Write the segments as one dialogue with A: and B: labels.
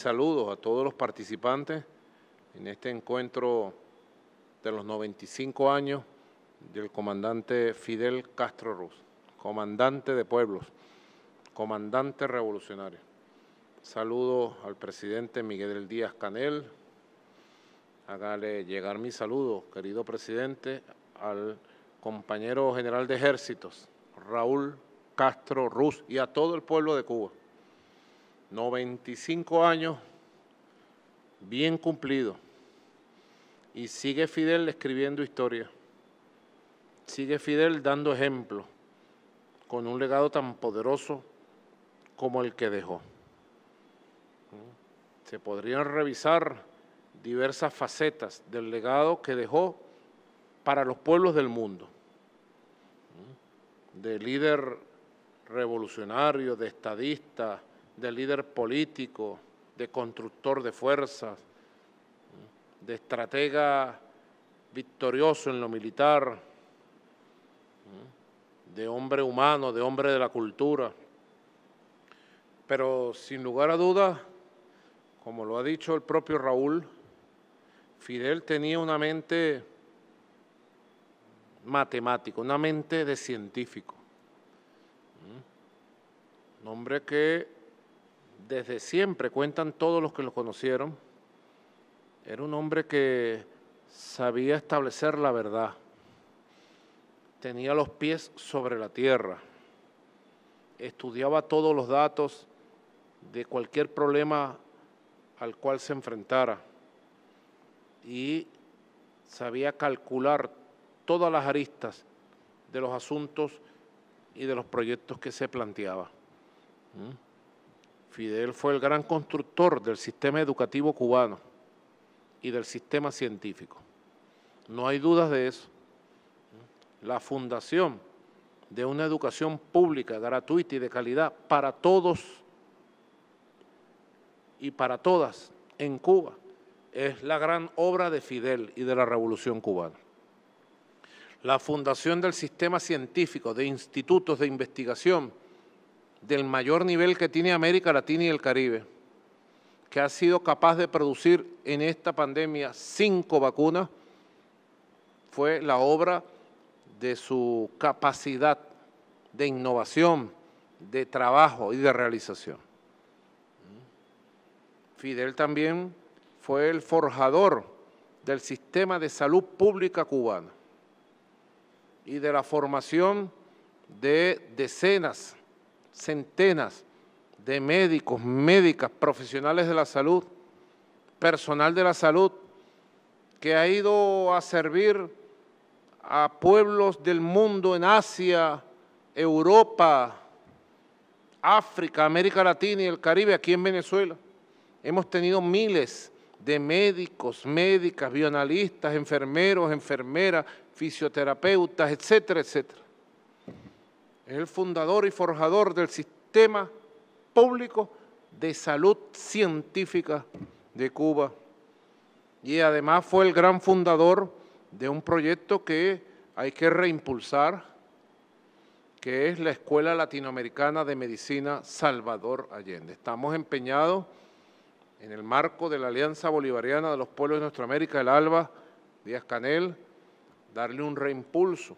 A: saludos a todos los participantes en este encuentro de los 95 años del comandante Fidel Castro Ruz, comandante de pueblos, comandante revolucionario. Saludo al presidente Miguel Díaz Canel. Hágale llegar mi saludo, querido presidente, al compañero general de ejércitos, Raúl Castro Ruz, y a todo el pueblo de Cuba. 95 años, bien cumplido. Y sigue Fidel escribiendo historia. Sigue Fidel dando ejemplo con un legado tan poderoso como el que dejó. Se podrían revisar diversas facetas del legado que dejó para los pueblos del mundo, de líder revolucionario, de estadista, de líder político, de constructor de fuerzas, de estratega victorioso en lo militar, de hombre humano, de hombre de la cultura. Pero sin lugar a dudas, como lo ha dicho el propio Raúl, Fidel tenía una mente matemática, una mente de científico. Un hombre que desde siempre, cuentan todos los que lo conocieron, era un hombre que sabía establecer la verdad, tenía los pies sobre la tierra, estudiaba todos los datos de cualquier problema al cual se enfrentara y sabía calcular todas las aristas de los asuntos y de los proyectos que se planteaba. ¿Mm? Fidel fue el gran constructor del sistema educativo cubano y del sistema científico. No hay dudas de eso. La fundación de una educación pública, gratuita y de calidad para todos y para todas en Cuba es la gran obra de Fidel y de la Revolución cubana. La fundación del sistema científico, de institutos de investigación, del mayor nivel que tiene América Latina y el Caribe, que ha sido capaz de producir en esta pandemia cinco vacunas, fue la obra de su capacidad de innovación, de trabajo y de realización. Fidel también fue el forjador del sistema de salud pública cubana y de la formación de decenas centenas de médicos, médicas, profesionales de la salud, personal de la salud, que ha ido a servir a pueblos del mundo en Asia, Europa, África, América Latina y el Caribe, aquí en Venezuela. Hemos tenido miles de médicos, médicas, bioanalistas, enfermeros, enfermeras, fisioterapeutas, etcétera, etcétera es el fundador y forjador del sistema público de salud científica de Cuba y además fue el gran fundador de un proyecto que hay que reimpulsar, que es la Escuela Latinoamericana de Medicina Salvador Allende. Estamos empeñados en el marco de la Alianza Bolivariana de los Pueblos de Nuestra América, el ALBA, Díaz Canel, darle un reimpulso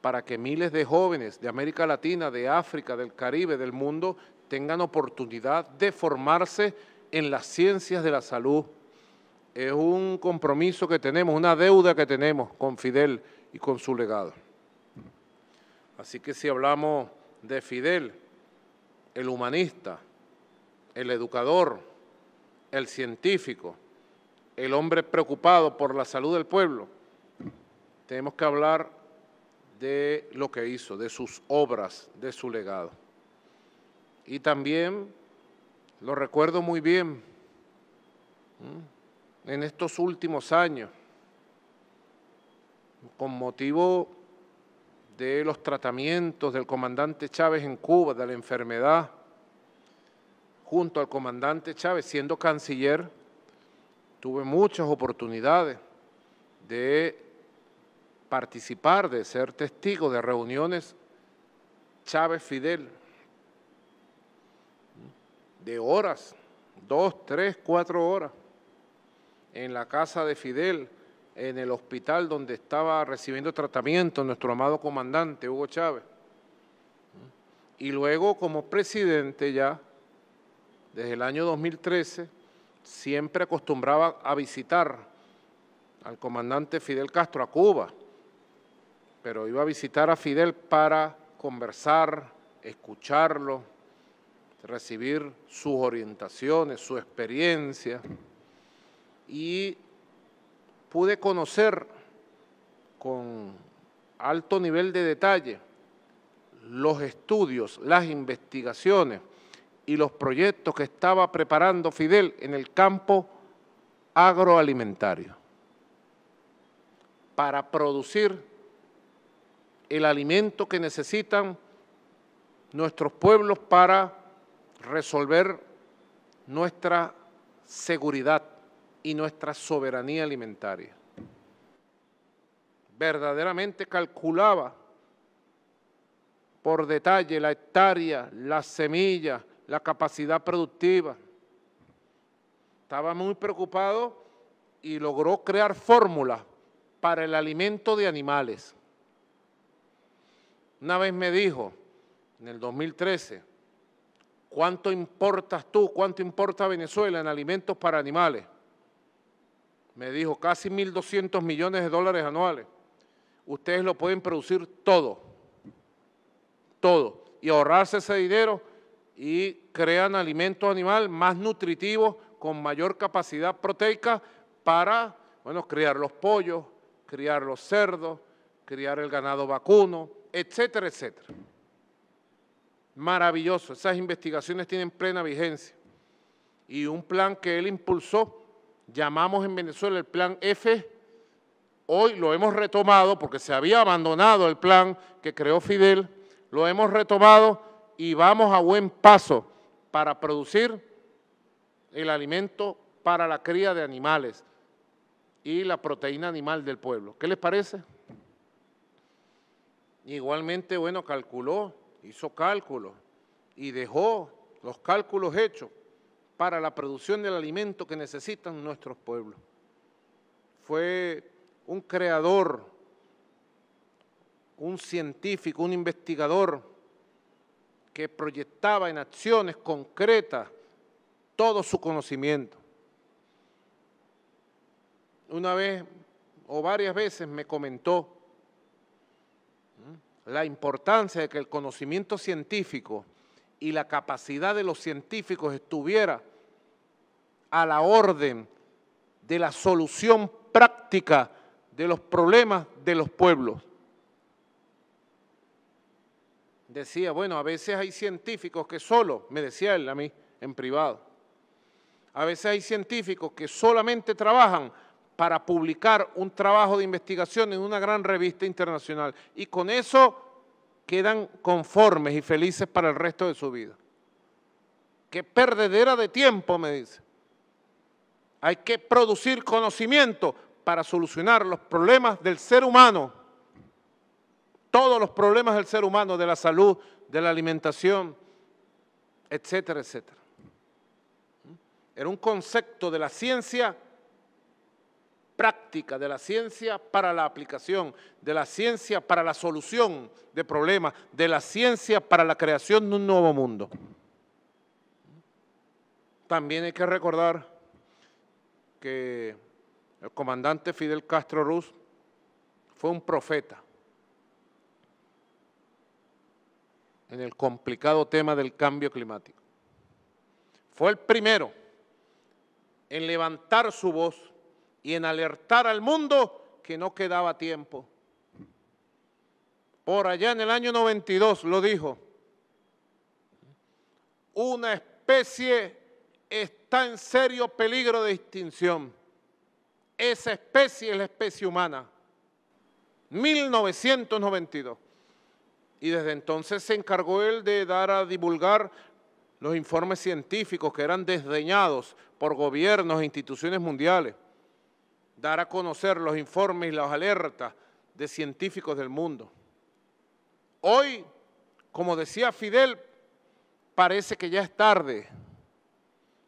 A: para que miles de jóvenes de América Latina, de África, del Caribe, del mundo, tengan oportunidad de formarse en las ciencias de la salud. Es un compromiso que tenemos, una deuda que tenemos con Fidel y con su legado. Así que si hablamos de Fidel, el humanista, el educador, el científico, el hombre preocupado por la salud del pueblo, tenemos que hablar de lo que hizo, de sus obras, de su legado. Y también lo recuerdo muy bien en estos últimos años, con motivo de los tratamientos del comandante Chávez en Cuba, de la enfermedad, junto al comandante Chávez, siendo canciller, tuve muchas oportunidades de participar, de ser testigo de reuniones Chávez Fidel, de horas, dos, tres, cuatro horas, en la casa de Fidel, en el hospital donde estaba recibiendo tratamiento nuestro amado comandante Hugo Chávez. Y luego como presidente ya, desde el año 2013, siempre acostumbraba a visitar al comandante Fidel Castro a Cuba pero iba a visitar a Fidel para conversar, escucharlo, recibir sus orientaciones, su experiencia, y pude conocer con alto nivel de detalle los estudios, las investigaciones y los proyectos que estaba preparando Fidel en el campo agroalimentario para producir el alimento que necesitan nuestros pueblos para resolver nuestra seguridad y nuestra soberanía alimentaria. Verdaderamente calculaba por detalle la hectárea, las semillas, la capacidad productiva. Estaba muy preocupado y logró crear fórmulas para el alimento de animales. Una vez me dijo, en el 2013, ¿cuánto importas tú, cuánto importa Venezuela en alimentos para animales? Me dijo, casi 1.200 millones de dólares anuales. Ustedes lo pueden producir todo, todo, y ahorrarse ese dinero y crean alimentos animal más nutritivos, con mayor capacidad proteica para, bueno, criar los pollos, criar los cerdos, criar el ganado vacuno, etcétera, etcétera. Maravilloso, esas investigaciones tienen plena vigencia. Y un plan que él impulsó, llamamos en Venezuela el plan F, hoy lo hemos retomado porque se había abandonado el plan que creó Fidel, lo hemos retomado y vamos a buen paso para producir el alimento para la cría de animales y la proteína animal del pueblo. ¿Qué les parece? igualmente, bueno, calculó, hizo cálculos y dejó los cálculos hechos para la producción del alimento que necesitan nuestros pueblos. Fue un creador, un científico, un investigador que proyectaba en acciones concretas todo su conocimiento. Una vez o varias veces me comentó la importancia de que el conocimiento científico y la capacidad de los científicos estuviera a la orden de la solución práctica de los problemas de los pueblos. Decía, bueno, a veces hay científicos que solo, me decía él a mí en privado, a veces hay científicos que solamente trabajan para publicar un trabajo de investigación en una gran revista internacional. Y con eso quedan conformes y felices para el resto de su vida. Qué perdedera de tiempo, me dice. Hay que producir conocimiento para solucionar los problemas del ser humano. Todos los problemas del ser humano, de la salud, de la alimentación, etcétera, etcétera. ¿Mm? Era un concepto de la ciencia práctica de la ciencia para la aplicación, de la ciencia para la solución de problemas, de la ciencia para la creación de un nuevo mundo. También hay que recordar que el comandante Fidel Castro Ruz fue un profeta en el complicado tema del cambio climático. Fue el primero en levantar su voz y en alertar al mundo que no quedaba tiempo. Por allá en el año 92 lo dijo, una especie está en serio peligro de extinción. Esa especie es la especie humana. 1992. Y desde entonces se encargó él de dar a divulgar los informes científicos que eran desdeñados por gobiernos e instituciones mundiales dar a conocer los informes y las alertas de científicos del mundo. Hoy, como decía Fidel, parece que ya es tarde,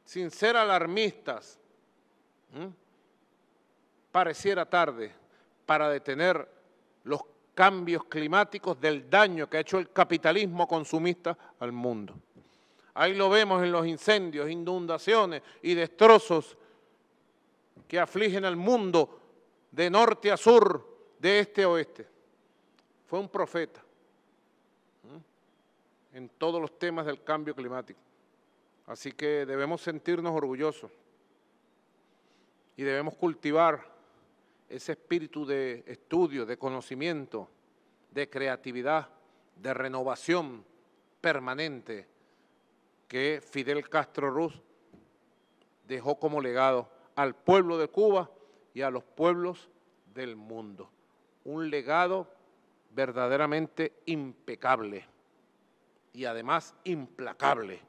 A: sin ser alarmistas, pareciera tarde para detener los cambios climáticos del daño que ha hecho el capitalismo consumista al mundo. Ahí lo vemos en los incendios, inundaciones y destrozos que afligen al mundo de norte a sur, de este a oeste. Fue un profeta en todos los temas del cambio climático. Así que debemos sentirnos orgullosos y debemos cultivar ese espíritu de estudio, de conocimiento, de creatividad, de renovación permanente que Fidel Castro Ruz dejó como legado al pueblo de Cuba y a los pueblos del mundo. Un legado verdaderamente impecable y además implacable,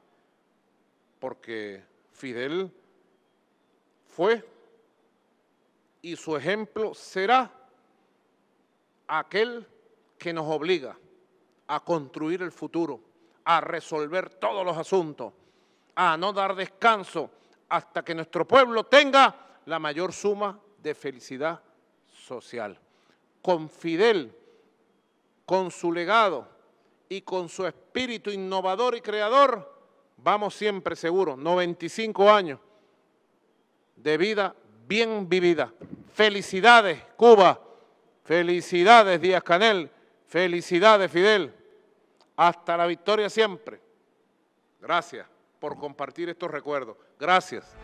A: porque Fidel fue y su ejemplo será aquel que nos obliga a construir el futuro, a resolver todos los asuntos, a no dar descanso hasta que nuestro pueblo tenga la mayor suma de felicidad social. Con Fidel, con su legado y con su espíritu innovador y creador, vamos siempre seguros, 95 años de vida bien vivida. Felicidades, Cuba. Felicidades, Díaz Canel. Felicidades, Fidel. Hasta la victoria siempre. Gracias por compartir estos recuerdos. Gracias.